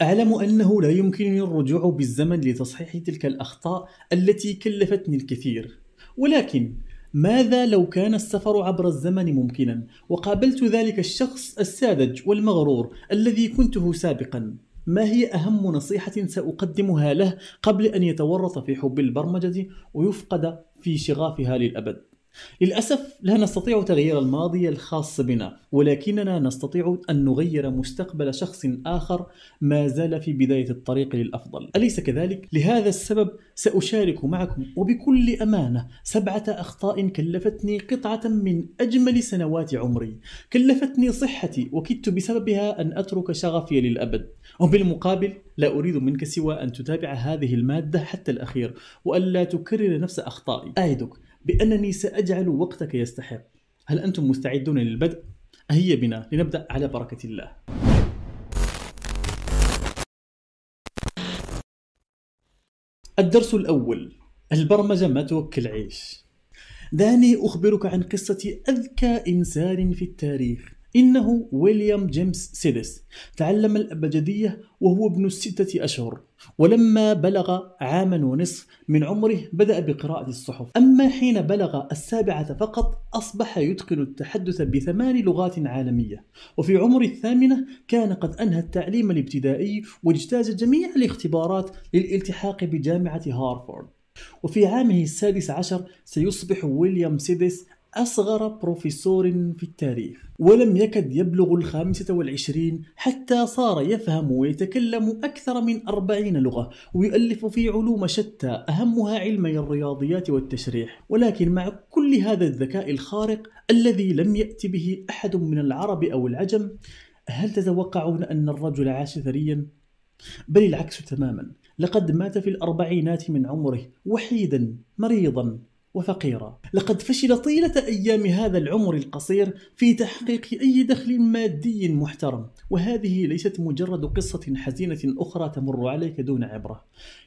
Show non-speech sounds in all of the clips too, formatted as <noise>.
أعلم أنه لا يمكنني الرجوع بالزمن لتصحيح تلك الأخطاء التي كلفتني الكثير ولكن ماذا لو كان السفر عبر الزمن ممكنا وقابلت ذلك الشخص الساذج والمغرور الذي كنته سابقا ما هي أهم نصيحة سأقدمها له قبل أن يتورط في حب البرمجة ويفقد في شغافها للأبد للأسف لا نستطيع تغيير الماضي الخاص بنا ولكننا نستطيع أن نغير مستقبل شخص آخر ما زال في بداية الطريق للأفضل أليس كذلك؟ لهذا السبب سأشارك معكم وبكل أمانة سبعة أخطاء كلفتني قطعة من أجمل سنوات عمري كلفتني صحتي وكدت بسببها أن أترك شغفي للأبد وبالمقابل لا أريد منك سوى أن تتابع هذه المادة حتى الأخير وألا تكرر نفس أخطائي أعدك بأنني سأجعل وقتك يستحق هل أنتم مستعدون للبدء؟ هيا بنا لنبدأ على بركة الله الدرس الأول البرمجة ما توكل عيش دعني أخبرك عن قصة أذكى إنسان في التاريخ إنه ويليام جيمس سيدس تعلم الأبجدية وهو ابن الستة أشهر ولما بلغ عاما ونصف من عمره بدأ بقراءة الصحف أما حين بلغ السابعة فقط أصبح يتقن التحدث بثمان لغات عالمية وفي عمر الثامنة كان قد أنهى التعليم الابتدائي واجتاز جميع الاختبارات للالتحاق بجامعة هارفورد وفي عامه السادس عشر سيصبح ويليام سيدس أصغر بروفيسور في التاريخ ولم يكد يبلغ الخامسة والعشرين حتى صار يفهم ويتكلم أكثر من أربعين لغة ويؤلف في علوم شتى أهمها علمي الرياضيات والتشريح ولكن مع كل هذا الذكاء الخارق الذي لم يأتي به أحد من العرب أو العجم هل تتوقعون أن الرجل عاش ثريا؟ بل العكس تماما لقد مات في الأربعينات من عمره وحيدا مريضا وفقيرة لقد فشل طيلة أيام هذا العمر القصير في تحقيق أي دخل مادي محترم وهذه ليست مجرد قصة حزينة أخرى تمر عليك دون عبرة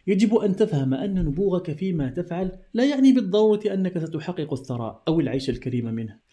يجب أن تفهم أن نبوغك فيما تفعل لا يعني بالضرورة أنك ستحقق الثراء أو العيش الكريم منه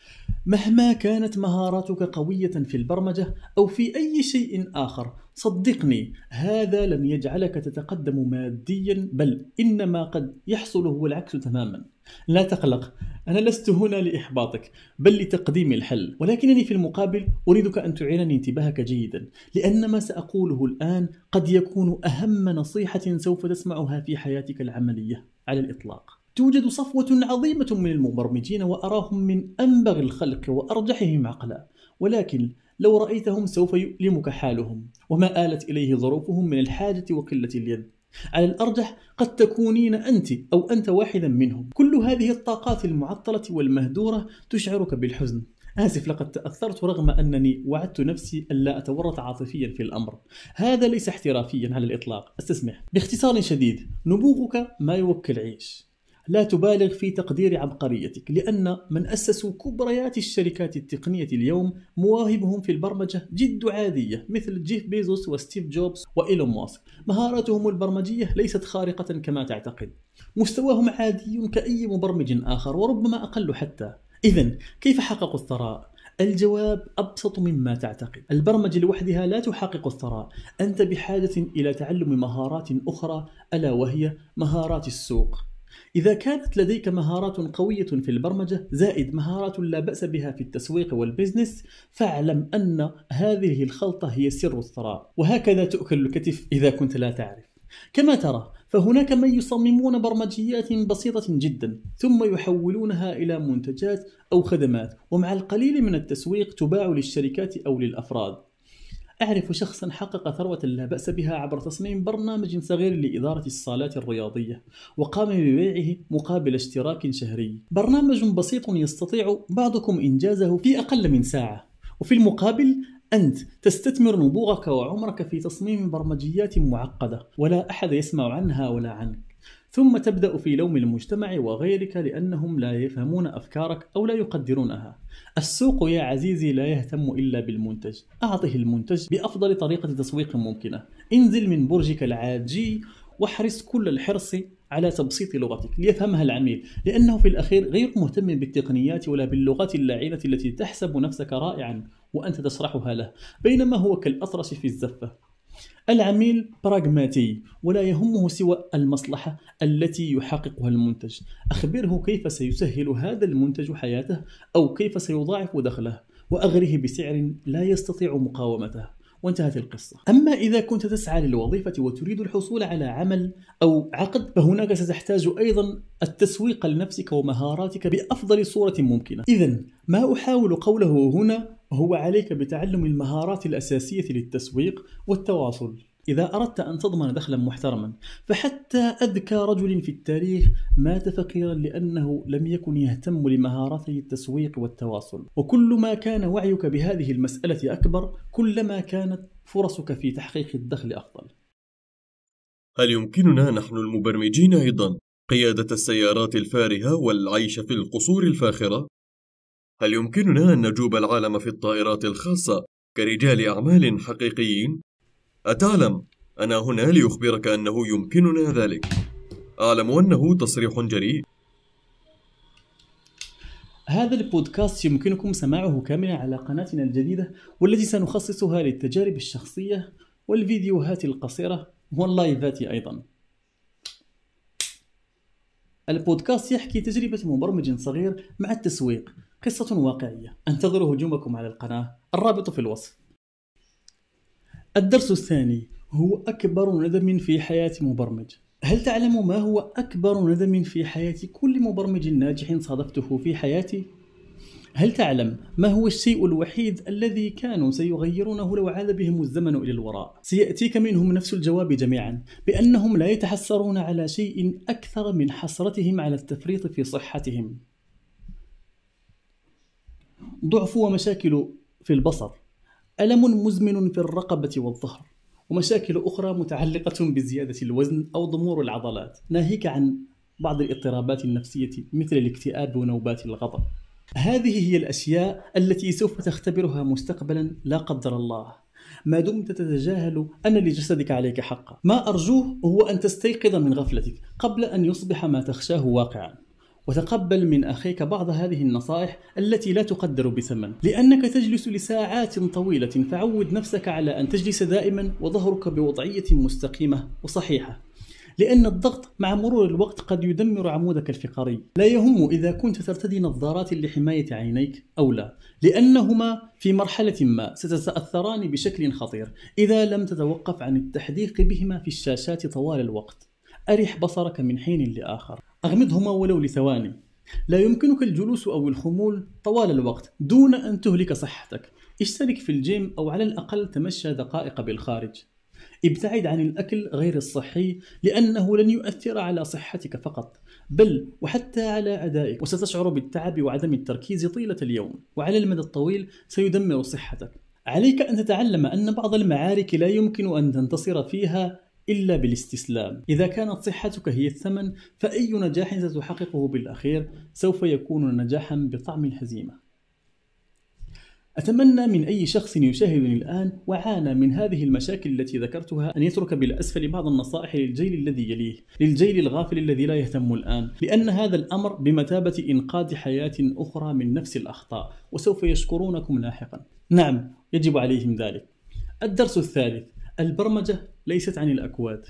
مهما كانت مهاراتك قوية في البرمجة أو في أي شيء آخر، صدقني هذا لن يجعلك تتقدم ماديا بل إنما قد يحصل هو العكس تماما. لا تقلق، أنا لست هنا لإحباطك بل لتقديم الحل، ولكنني في المقابل أريدك أن تعيرني انتباهك جيدا، لأن ما سأقوله الآن قد يكون أهم نصيحة سوف تسمعها في حياتك العملية على الإطلاق. توجد صفوة عظيمة من المبرمجين وأراهم من أنبغ الخلق وأرجحهم عقلا ولكن لو رأيتهم سوف يؤلمك حالهم وما آلت إليه ظروفهم من الحاجة وقلة اليد على الأرجح قد تكونين أنت أو أنت واحدا منهم كل هذه الطاقات المعطلة والمهدورة تشعرك بالحزن آسف لقد تأثرت رغم أنني وعدت نفسي ألا أتورط عاطفيا في الأمر هذا ليس احترافيا على الإطلاق استسمح باختصار شديد نبوغك ما يوكل عيش لا تبالغ في تقدير عبقريتك لأن من أسسوا كبريات الشركات التقنية اليوم مواهبهم في البرمجة جد عادية مثل جيف بيزوس وستيف جوبز وإيلون ماسك مهاراتهم البرمجية ليست خارقة كما تعتقد مستواهم عادي كأي مبرمج آخر وربما أقل حتى إذا كيف حققوا الثراء؟ الجواب أبسط مما تعتقد البرمجة لوحدها لا تحقق الثراء أنت بحاجة إلى تعلم مهارات أخرى ألا وهي مهارات السوق إذا كانت لديك مهارات قوية في البرمجة زائد مهارات لا بأس بها في التسويق والبزنس فاعلم أن هذه الخلطة هي سر الثراء وهكذا تؤكل الكتف إذا كنت لا تعرف كما ترى فهناك من يصممون برمجيات بسيطة جدا ثم يحولونها إلى منتجات أو خدمات ومع القليل من التسويق تباع للشركات أو للأفراد أعرف شخصا حقق ثروة لا بأس بها عبر تصميم برنامج صغير لإدارة الصالات الرياضية وقام ببيعه مقابل اشتراك شهري برنامج بسيط يستطيع بعضكم إنجازه في أقل من ساعة وفي المقابل أنت تستثمر نبوغك وعمرك في تصميم برمجيات معقدة ولا أحد يسمع عنها ولا عنك ثم تبدأ في لوم المجتمع وغيرك لأنهم لا يفهمون أفكارك أو لا يقدرونها. السوق يا عزيزي لا يهتم إلا بالمنتج، أعطه المنتج بأفضل طريقة تسويق ممكنة. انزل من برجك العاجي واحرص كل الحرص على تبسيط لغتك ليفهمها العميل لأنه في الأخير غير مهتم بالتقنيات ولا باللغات اللاعبة التي تحسب نفسك رائعا وأنت تشرحها له بينما هو كالأطرش في الزفة العميل براغماتي ولا يهمه سوى المصلحة التي يحققها المنتج أخبره كيف سيسهل هذا المنتج حياته أو كيف سيضاعف دخله وأغره بسعر لا يستطيع مقاومته وانتهت القصة أما إذا كنت تسعى للوظيفة وتريد الحصول على عمل أو عقد فهناك ستحتاج أيضا التسويق لنفسك ومهاراتك بأفضل صورة ممكنة إذا ما أحاول قوله هنا هو عليك بتعلم المهارات الأساسية للتسويق والتواصل إذا أردت أن تضمن دخلا محترما فحتى أذكى رجل في التاريخ مات فقيرا لأنه لم يكن يهتم لمهارات التسويق والتواصل وكل ما كان وعيك بهذه المسألة أكبر كلما كانت فرصك في تحقيق الدخل أفضل هل يمكننا نحن المبرمجين أيضا قيادة السيارات الفارهة والعيش في القصور الفاخرة؟ هل يمكننا أن نجوب العالم في الطائرات الخاصة كرجال أعمال حقيقيين؟ أتعلم أنا هنا لأخبرك أنه يمكننا ذلك أعلم أنه تصريح جريء هذا البودكاست يمكنكم سماعه كاملا على قناتنا الجديدة والتي سنخصصها للتجارب الشخصية والفيديوهات القصيرة واللايفات أيضا البودكاست يحكي تجربة مبرمج صغير مع التسويق قصة واقعية انتظروا هجومكم على القناة الرابط في الوصف الدرس الثاني هو أكبر ندم في حياة مبرمج هل تعلم ما هو أكبر ندم في حياة كل مبرمج ناجح صادفته في حياتي؟ هل تعلم ما هو الشيء الوحيد الذي كانوا سيغيرونه لو عاد بهم الزمن إلى الوراء؟ سيأتيك منهم نفس الجواب جميعا بأنهم لا يتحسرون على شيء أكثر من حسرتهم على التفريط في صحتهم ضعف ومشاكل في البصر ألم مزمن في الرقبة والظهر ومشاكل أخرى متعلقة بزيادة الوزن أو ضمور العضلات ناهيك عن بعض الاضطرابات النفسية مثل الاكتئاب ونوبات الغضب هذه هي الأشياء التي سوف تختبرها مستقبلا لا قدر الله ما دمت تتجاهل أن لجسدك عليك حقا ما أرجوه هو أن تستيقظ من غفلتك قبل أن يصبح ما تخشاه واقعا وتقبل من أخيك بعض هذه النصائح التي لا تقدر بثمن لأنك تجلس لساعات طويلة فعود نفسك على أن تجلس دائما وظهرك بوضعية مستقيمة وصحيحة لأن الضغط مع مرور الوقت قد يدمر عمودك الفقري لا يهم إذا كنت ترتدي نظارات لحماية عينيك أو لا لأنهما في مرحلة ما ستتأثران بشكل خطير إذا لم تتوقف عن التحديق بهما في الشاشات طوال الوقت أرح بصرك من حين لآخر أغمضهما ولو لثواني لا يمكنك الجلوس أو الخمول طوال الوقت دون أن تهلك صحتك اشترك في الجيم أو على الأقل تمشى دقائق بالخارج ابتعد عن الأكل غير الصحي لأنه لن يؤثر على صحتك فقط بل وحتى على أدائك وستشعر بالتعب وعدم التركيز طيلة اليوم وعلى المدى الطويل سيدمر صحتك عليك أن تتعلم أن بعض المعارك لا يمكن أن تنتصر فيها إلا بالاستسلام إذا كانت صحتك هي الثمن فأي نجاح ستحققه بالأخير سوف يكون نجاحا بطعم الهزيمة أتمنى من أي شخص يشاهدني الآن وعانى من هذه المشاكل التي ذكرتها أن يترك بالأسفل بعض النصائح للجيل الذي يليه، للجيل الغافل الذي لا يهتم الآن، لأن هذا الأمر بمثابة إنقاذ حياة أخرى من نفس الأخطاء، وسوف يشكرونكم لاحقا. نعم، يجب عليهم ذلك. الدرس الثالث: البرمجة ليست عن الأكواد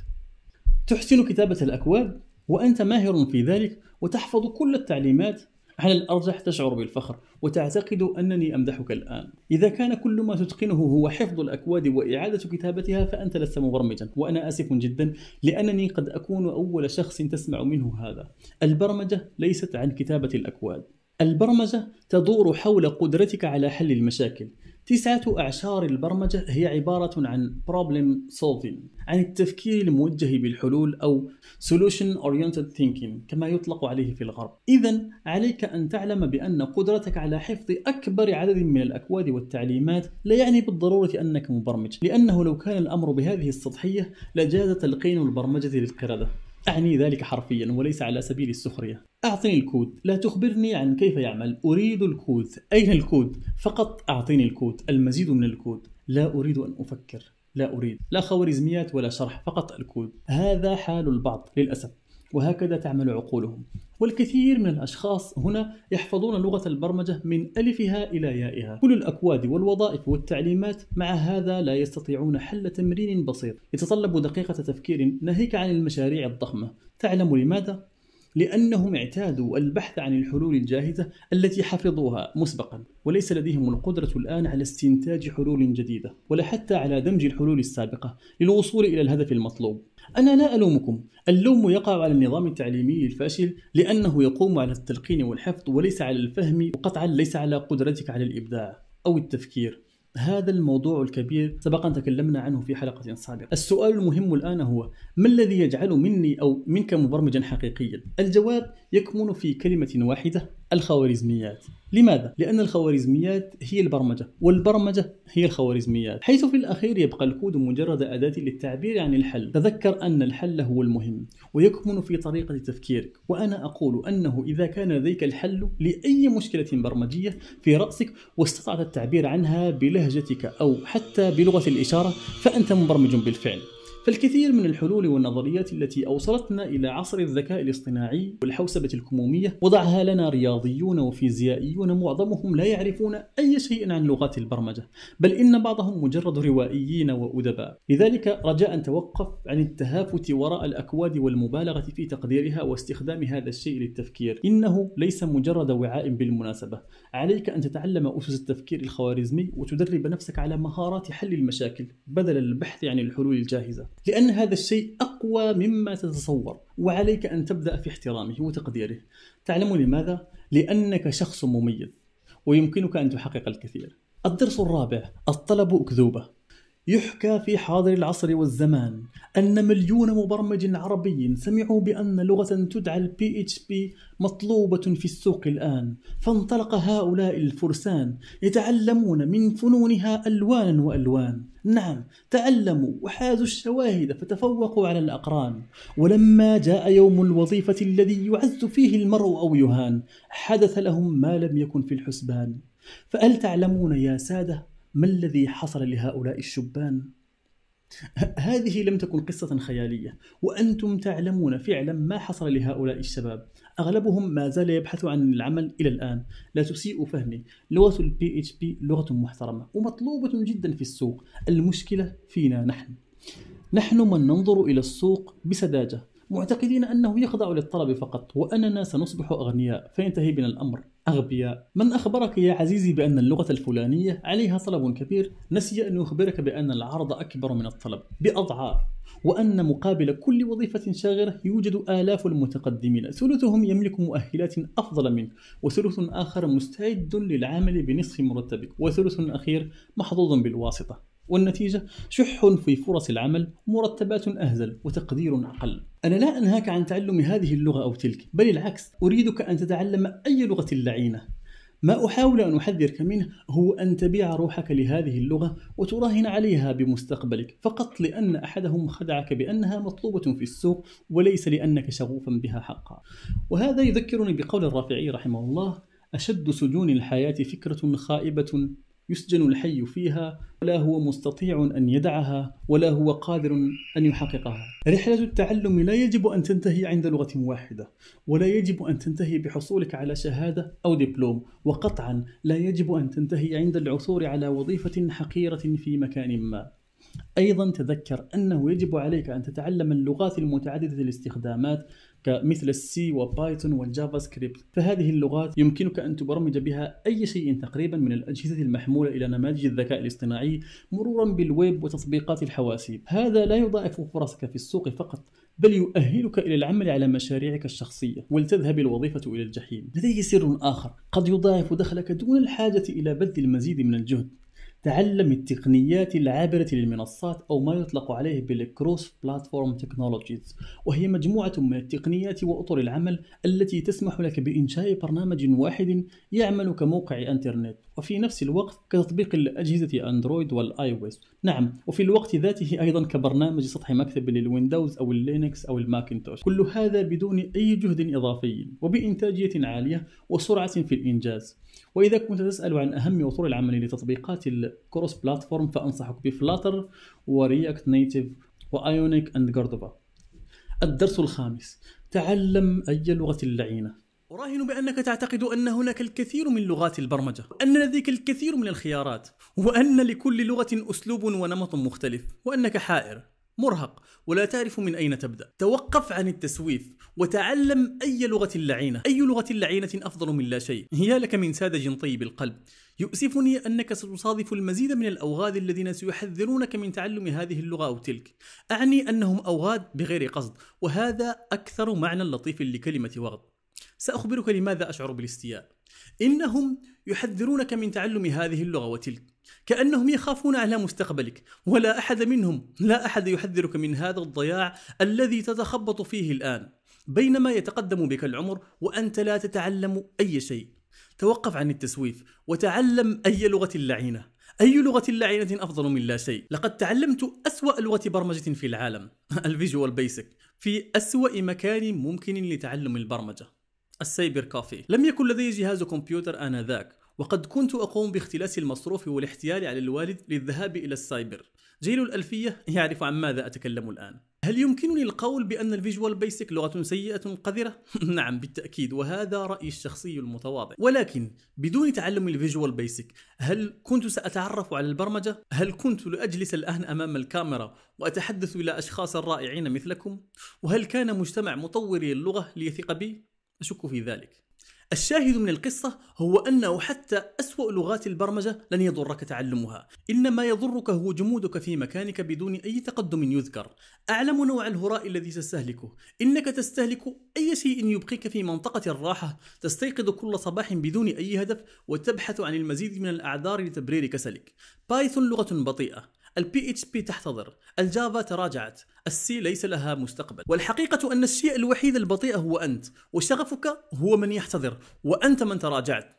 تحسن كتابة الأكواد وأنت ماهر في ذلك وتحفظ كل التعليمات على الأرجح تشعر بالفخر وتعتقد أنني أمدحك الآن إذا كان كل ما تتقنه هو حفظ الأكواد وإعادة كتابتها فأنت لست مبرمجا وأنا آسف جدا لأنني قد أكون أول شخص تسمع منه هذا البرمجة ليست عن كتابة الأكواد البرمجة تدور حول قدرتك على حل المشاكل تسعة أعشار البرمجة هي عبارة عن problem solving عن التفكير الموجه بالحلول أو solution oriented thinking كما يطلق عليه في الغرب إذا عليك أن تعلم بأن قدرتك على حفظ أكبر عدد من الأكواد والتعليمات لا يعني بالضرورة أنك مبرمج لأنه لو كان الأمر بهذه السطحية لجاز تلقين البرمجة للقردة أعني ذلك حرفيا وليس على سبيل السخرية أعطني الكود لا تخبرني عن كيف يعمل أريد الكود أين الكود فقط أعطيني الكود المزيد من الكود لا أريد أن أفكر لا أريد لا خوارزميات ولا شرح فقط الكود هذا حال البعض للأسف وهكذا تعمل عقولهم والكثير من الأشخاص هنا يحفظون لغة البرمجة من ألفها إلى يائها كل الأكواد والوظائف والتعليمات مع هذا لا يستطيعون حل تمرين بسيط يتطلب دقيقة تفكير ناهيك عن المشاريع الضخمة تعلم لماذا؟ لأنهم اعتادوا البحث عن الحلول الجاهزة التي حفظوها مسبقا وليس لديهم القدرة الآن على استنتاج حلول جديدة ولا حتى على دمج الحلول السابقة للوصول إلى الهدف المطلوب أنا لا ألومكم اللوم يقع على النظام التعليمي الفاشل لأنه يقوم على التلقين والحفظ وليس على الفهم وقطعا ليس على قدرتك على الإبداع أو التفكير هذا الموضوع الكبير سبق أن تكلمنا عنه في حلقة سابقة السؤال المهم الآن هو ما الذي يجعل مني أو منك مبرمجا حقيقيا؟ الجواب يكمن في كلمة واحدة الخوارزميات لماذا؟ لأن الخوارزميات هي البرمجة والبرمجة هي الخوارزميات حيث في الأخير يبقى الكود مجرد أداة للتعبير عن الحل تذكر أن الحل هو المهم ويكمن في طريقة تفكيرك وأنا أقول أنه إذا كان لديك الحل لأي مشكلة برمجية في رأسك واستطعت التعبير عنها بلهجتك أو حتى بلغة الإشارة فأنت مبرمج بالفعل فالكثير من الحلول والنظريات التي أوصلتنا إلى عصر الذكاء الاصطناعي والحوسبة الكمومية وضعها لنا رياضيون وفيزيائيون معظمهم لا يعرفون أي شيء عن لغات البرمجة بل إن بعضهم مجرد روائيين وأدباء لذلك رجاء توقف عن التهافت وراء الأكواد والمبالغة في تقديرها واستخدام هذا الشيء للتفكير إنه ليس مجرد وعاء بالمناسبة عليك أن تتعلم أسس التفكير الخوارزمي وتدرب نفسك على مهارات حل المشاكل بدل البحث عن الحلول الجاهزة لأن هذا الشيء أقوى مما تتصور وعليك أن تبدأ في احترامه وتقديره تعلم لماذا؟ لأنك شخص مميز ويمكنك أن تحقق الكثير الدرس الرابع الطلب أكذوبة يحكى في حاضر العصر والزمان أن مليون مبرمج عربي سمعوا بأن لغة تدعى الـ PHP مطلوبة في السوق الآن فانطلق هؤلاء الفرسان يتعلمون من فنونها ألوانا وألوان نعم تعلموا وحازوا الشواهد فتفوقوا على الأقران ولما جاء يوم الوظيفة الذي يعز فيه المرء أو يهان حدث لهم ما لم يكن في الحسبان فهل تعلمون يا سادة ما الذي حصل لهؤلاء الشبان؟ هذه لم تكن قصة خيالية وأنتم تعلمون فعلا ما حصل لهؤلاء الشباب أغلبهم ما زال يبحث عن العمل إلى الآن لا تسيء فهمي لغة البي اتش بي لغة محترمة ومطلوبة جدا في السوق المشكلة فينا نحن نحن من ننظر إلى السوق بسذاجة معتقدين أنه يخضع للطلب فقط وأننا سنصبح أغنياء فينتهي بنا الأمر أغبياء من أخبرك يا عزيزي بأن اللغة الفلانية عليها طلب كبير نسي أن يخبرك بأن العرض أكبر من الطلب بأضعاف وأن مقابل كل وظيفة شاغرة يوجد آلاف المتقدمين ثلثهم يملك مؤهلات أفضل منك وثلث آخر مستعد للعمل بنصف مرتبك وثلث أخير محظوظ بالواسطة والنتيجة شح في فرص العمل مرتبات أهزل وتقدير أقل أنا لا أنهاك عن تعلم هذه اللغة أو تلك بل العكس أريدك أن تتعلم أي لغة لعينة ما أحاول أن أحذرك منه هو أن تبيع روحك لهذه اللغة وتراهن عليها بمستقبلك فقط لأن أحدهم خدعك بأنها مطلوبة في السوق وليس لأنك شغوفا بها حقا وهذا يذكرني بقول الرافعي رحمه الله أشد سجون الحياة فكرة خائبة يسجن الحي فيها ولا هو مستطيع أن يدعها ولا هو قادر أن يحققها رحلة التعلم لا يجب أن تنتهي عند لغة واحدة ولا يجب أن تنتهي بحصولك على شهادة أو دبلوم وقطعا لا يجب أن تنتهي عند العثور على وظيفة حقيرة في مكان ما أيضا تذكر أنه يجب عليك أن تتعلم اللغات المتعددة الاستخدامات كمثل السي وبايثون والجافا سكريبت فهذه اللغات يمكنك أن تبرمج بها أي شيء تقريبا من الأجهزة المحمولة إلى نماذج الذكاء الاصطناعي مرورا بالويب وتطبيقات الحواسيب هذا لا يضاعف فرصك في السوق فقط بل يؤهلك إلى العمل على مشاريعك الشخصية ولتذهب الوظيفة إلى الجحيم لديه سر آخر قد يضاعف دخلك دون الحاجة إلى بذل المزيد من الجهد تعلم التقنيات العابرة للمنصات أو ما يطلق عليه بالكروس بلاتفورم تكنولوجيز وهي مجموعة من التقنيات وأطر العمل التي تسمح لك بإنشاء برنامج واحد يعمل كموقع أنترنت وفي نفس الوقت كتطبيق الأجهزة أندرويد والآي ويس نعم وفي الوقت ذاته أيضا كبرنامج سطح مكتب للويندوز أو اللينكس أو الماكنتوش كل هذا بدون أي جهد إضافي وبإنتاجية عالية وسرعة في الإنجاز واذا كنت تسال عن اهم وصول العمل لتطبيقات الكروس بلاتفورم فانصحك بفلاتر ورياكت نيتف وايونيك اند جاردوفا الدرس الخامس تعلم اي لغه اللعينه أراهن بأنك تعتقد أن هناك الكثير من لغات البرمجة، وأن لديك الكثير من الخيارات، وأن لكل لغة أسلوب ونمط مختلف، وأنك حائر، مرهق ولا تعرف من أين تبدأ توقف عن التسويف وتعلم أي لغة لعينة أي لغة لعينة أفضل من لا شيء هي لك من ساذج طيب القلب يؤسفني أنك ستصادف المزيد من الأوغاد الذين سيحذرونك من تعلم هذه اللغة أو تلك أعني أنهم أوغاد بغير قصد وهذا أكثر معنى لطيف لكلمة وغد سأخبرك لماذا أشعر بالاستياء إنهم يحذرونك من تعلم هذه اللغة وتلك كأنهم يخافون على مستقبلك ولا أحد منهم لا أحد يحذرك من هذا الضياع الذي تتخبط فيه الآن بينما يتقدم بك العمر وأنت لا تتعلم أي شيء توقف عن التسويف وتعلم أي لغة لعينة أي لغة لعينة أفضل من لا شيء لقد تعلمت أسوأ لغة برمجة في العالم <laughs> الفيجوال بيسك في أسوأ مكان ممكن لتعلم البرمجة السايبر كافي لم يكن لدي جهاز كمبيوتر آنذاك وقد كنت أقوم باختلاس المصروف والاحتيال على الوالد للذهاب إلى السايبر جيل الألفية يعرف عن ماذا أتكلم الآن هل يمكنني القول بأن الفيجوال بيسك لغة سيئة قذرة؟ <laughs> نعم بالتأكيد وهذا رأيي الشخصي المتواضع ولكن بدون تعلم الفيجوال بيسك هل كنت سأتعرف على البرمجة؟ هل كنت لأجلس الآن أمام الكاميرا وأتحدث إلى أشخاص رائعين مثلكم؟ وهل كان مجتمع مطوري اللغة ليثق بي؟ أشك في ذلك الشاهد من القصة هو أنه حتى أسوأ لغات البرمجة لن يضرك تعلمها إنما يضرك هو جمودك في مكانك بدون أي تقدم يذكر أعلم نوع الهراء الذي تستهلكه إنك تستهلك أي شيء يبقيك في منطقة الراحة تستيقظ كل صباح بدون أي هدف وتبحث عن المزيد من الأعذار لتبرير كسلك بايثون لغة بطيئة البي اتش بي تحتضر الجافا تراجعت السي ليس لها مستقبل والحقيقة أن الشيء الوحيد البطيء هو أنت وشغفك هو من يحتضر وأنت من تراجعت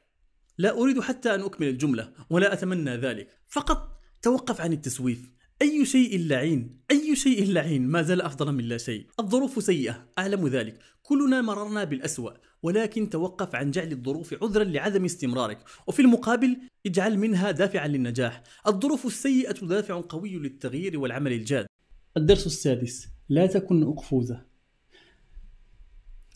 لا أريد حتى أن أكمل الجملة ولا أتمنى ذلك فقط توقف عن التسويف أي شيء لعين أي شيء لعين ما زال أفضل من لا شيء الظروف سيئة أعلم ذلك كلنا مررنا بالأسوأ ولكن توقف عن جعل الظروف عذرا لعدم استمرارك وفي المقابل اجعل منها دافعا للنجاح الظروف السيئة دافع قوي للتغيير والعمل الجاد الدرس السادس لا تكن أقفوزة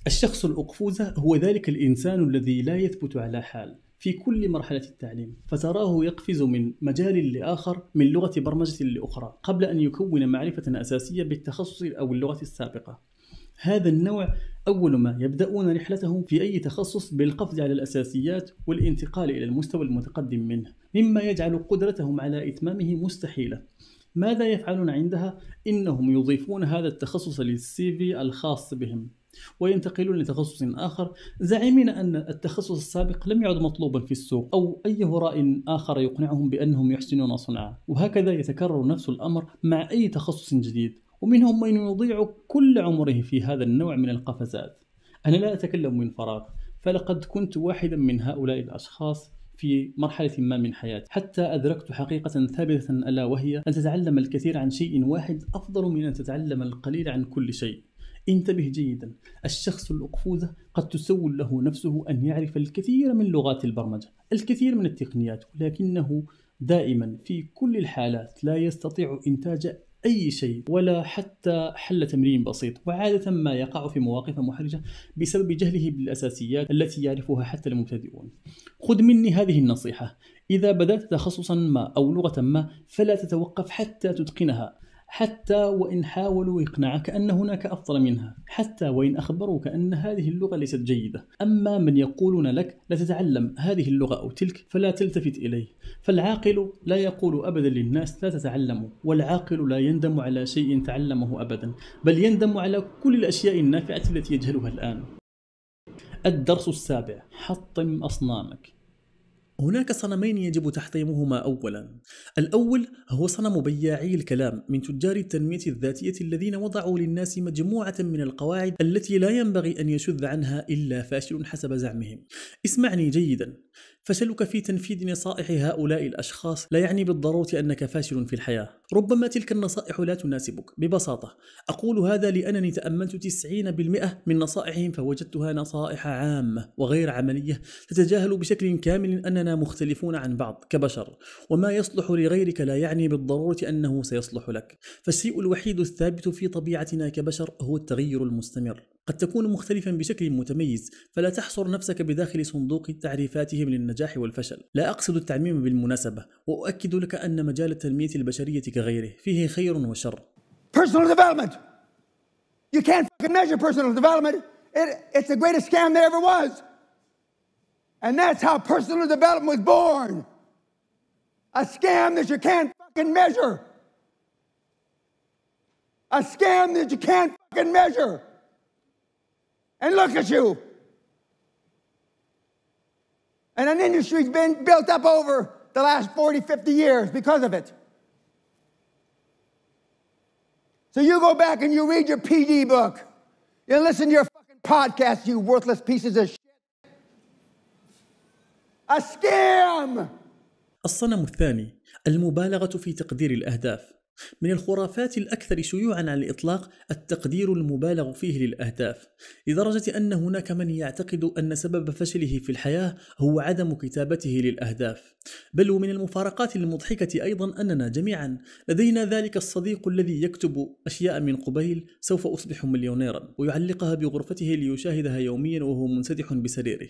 الشخص الأقفوزة هو ذلك الإنسان الذي لا يثبت على حال في كل مرحلة التعليم فتراه يقفز من مجال لآخر من لغة برمجة لأخرى قبل أن يكون معرفة أساسية بالتخصص أو اللغة السابقة هذا النوع أول ما يبدأون رحلتهم في أي تخصص بالقفز على الأساسيات والانتقال إلى المستوى المتقدم منه، مما يجعل قدرتهم على إتمامه مستحيلة. ماذا يفعلون عندها؟ إنهم يضيفون هذا التخصص للسي في الخاص بهم، وينتقلون لتخصص آخر زاعمين أن التخصص السابق لم يعد مطلوبا في السوق أو أي هراء آخر يقنعهم بأنهم يحسنون صنعة وهكذا يتكرر نفس الأمر مع أي تخصص جديد ومنهم من يضيع كل عمره في هذا النوع من القفزات أنا لا أتكلم من فراغ فلقد كنت واحدا من هؤلاء الأشخاص في مرحلة ما من حياتي حتى أدركت حقيقة ثابتة ألا وهي أن تتعلم الكثير عن شيء واحد أفضل من أن تتعلم القليل عن كل شيء انتبه جيدا الشخص الأقفوذة قد تسول له نفسه أن يعرف الكثير من لغات البرمجة الكثير من التقنيات ولكنه دائما في كل الحالات لا يستطيع إنتاج أي شيء ولا حتى حل تمرين بسيط وعادة ما يقع في مواقف محرجة بسبب جهله بالأساسيات التي يعرفها حتى المبتدئون خذ مني هذه النصيحة إذا بدأت تخصصا ما أو لغة ما فلا تتوقف حتى تتقنها حتى وإن حاولوا إقناعك أن هناك أفضل منها حتى وإن أخبروك أن هذه اللغة ليست جيدة أما من يقولون لك لا تتعلم هذه اللغة أو تلك فلا تلتفت إليه فالعاقل لا يقول أبدا للناس لا تتعلموا والعاقل لا يندم على شيء تعلمه أبدا بل يندم على كل الأشياء النافعة التي يجهلها الآن الدرس السابع حطم أصنامك هناك صنمين يجب تحطيمهما أولا الأول هو صنم بياعي الكلام من تجار التنمية الذاتية الذين وضعوا للناس مجموعة من القواعد التي لا ينبغي أن يشذ عنها إلا فاشل حسب زعمهم اسمعني جيدا فشلك في تنفيذ نصائح هؤلاء الأشخاص لا يعني بالضرورة أنك فاشل في الحياة ربما تلك النصائح لا تناسبك ببساطة أقول هذا لأنني تأملت 90% من نصائحهم فوجدتها نصائح عامة وغير عملية تتجاهل بشكل كامل أننا مختلفون عن بعض كبشر وما يصلح لغيرك لا يعني بالضرورة أنه سيصلح لك فالشيء الوحيد الثابت في طبيعتنا كبشر هو التغير المستمر قد تكون مختلفا بشكل متميز فلا تحصر نفسك بداخل صندوق تعريفاتهم للنجاح والفشل لا أقصد التعميم بالمناسبة وأؤكد لك أن مجال التنمية البشرية كغيره فيه خير وشر Personal development. You can't measure personal development. It, it's the greatest scam there ever was. And that's how personal development was born. A scam that you can't fucking measure. A scam that you can't fucking measure. And look at you. And an industry's been built up over the last 40, 50 years because of it. So you go back and you read your PD book. You listen to your fucking podcast, you worthless pieces of shit. A scam! الصنم الثاني المبالغة في تقدير الأهداف من الخرافات الأكثر شيوعا على الإطلاق التقدير المبالغ فيه للأهداف لدرجة أن هناك من يعتقد أن سبب فشله في الحياة هو عدم كتابته للأهداف بل ومن المفارقات المضحكة أيضا أننا جميعا لدينا ذلك الصديق الذي يكتب أشياء من قبيل سوف أصبح مليونيرا ويعلقها بغرفته ليشاهدها يوميا وهو منسدح بسريره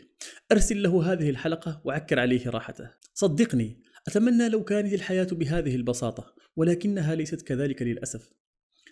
أرسل له هذه الحلقة وعكر عليه راحته صدقني أتمنى لو كانت الحياة بهذه البساطة ولكنها ليست كذلك للأسف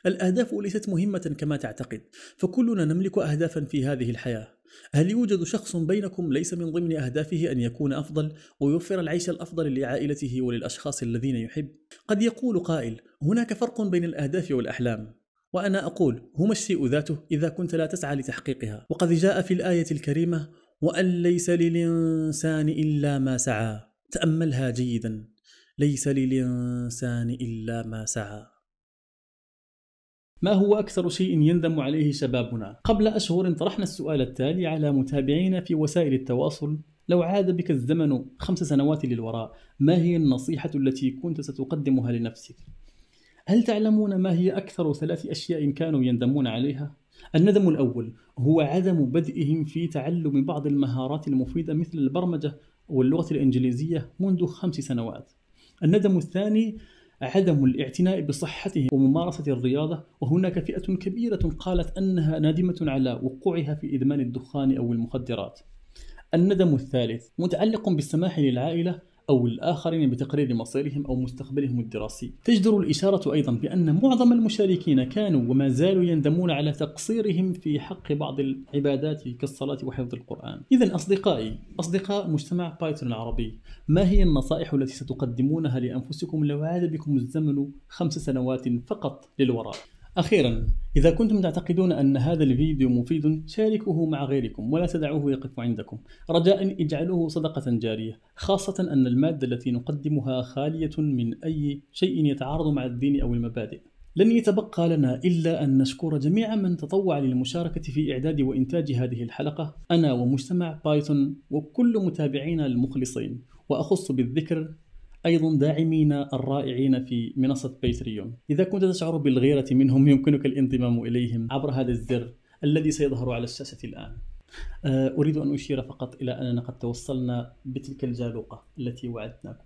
الأهداف ليست مهمة كما تعتقد فكلنا نملك أهدافا في هذه الحياة هل يوجد شخص بينكم ليس من ضمن أهدافه أن يكون أفضل ويوفر العيش الأفضل لعائلته وللأشخاص الذين يحب؟ قد يقول قائل هناك فرق بين الأهداف والأحلام وأنا أقول هما الشيء ذاته إذا كنت لا تسعى لتحقيقها وقد جاء في الآية الكريمة وأن ليس للإنسان إلا ما سعى تأملها جيدا ليس للإنسان إلا ما سعى ما هو أكثر شيء يندم عليه شبابنا؟ قبل أشهر طرحنا السؤال التالي على متابعينا في وسائل التواصل لو عاد بك الزمن خمس سنوات للوراء ما هي النصيحة التي كنت ستقدمها لنفسك؟ هل تعلمون ما هي أكثر ثلاث أشياء كانوا يندمون عليها؟ الندم الأول هو عدم بدئهم في تعلم بعض المهارات المفيدة مثل البرمجة واللغة الإنجليزية منذ خمس سنوات الندم الثاني عدم الاعتناء بصحته وممارسة الرياضة وهناك فئة كبيرة قالت أنها نادمة على وقوعها في إدمان الدخان أو المخدرات الندم الثالث متعلق بالسماح للعائلة أو الآخرين بتقرير مصيرهم أو مستقبلهم الدراسي تجدر الإشارة أيضا بأن معظم المشاركين كانوا وما زالوا يندمون على تقصيرهم في حق بعض العبادات كالصلاة وحفظ القرآن إذا أصدقائي أصدقاء مجتمع بايثون العربي ما هي النصائح التي ستقدمونها لأنفسكم لو عاد بكم الزمن خمس سنوات فقط للوراء أخيرا إذا كنتم تعتقدون أن هذا الفيديو مفيد شاركوه مع غيركم ولا تدعوه يقف عندكم رجاء اجعلوه صدقة جارية خاصة أن المادة التي نقدمها خالية من أي شيء يتعارض مع الدين أو المبادئ لن يتبقى لنا إلا أن نشكر جميع من تطوع للمشاركة في إعداد وإنتاج هذه الحلقة أنا ومجتمع بايثون وكل متابعينا المخلصين وأخص بالذكر أيضا داعمين الرائعين في منصة بيتريون إذا كنت تشعر بالغيرة منهم يمكنك الانضمام إليهم عبر هذا الزر الذي سيظهر على الشاشة الآن أه، أريد أن أشير فقط إلى أننا قد توصلنا بتلك الجالوقة التي وعدناكم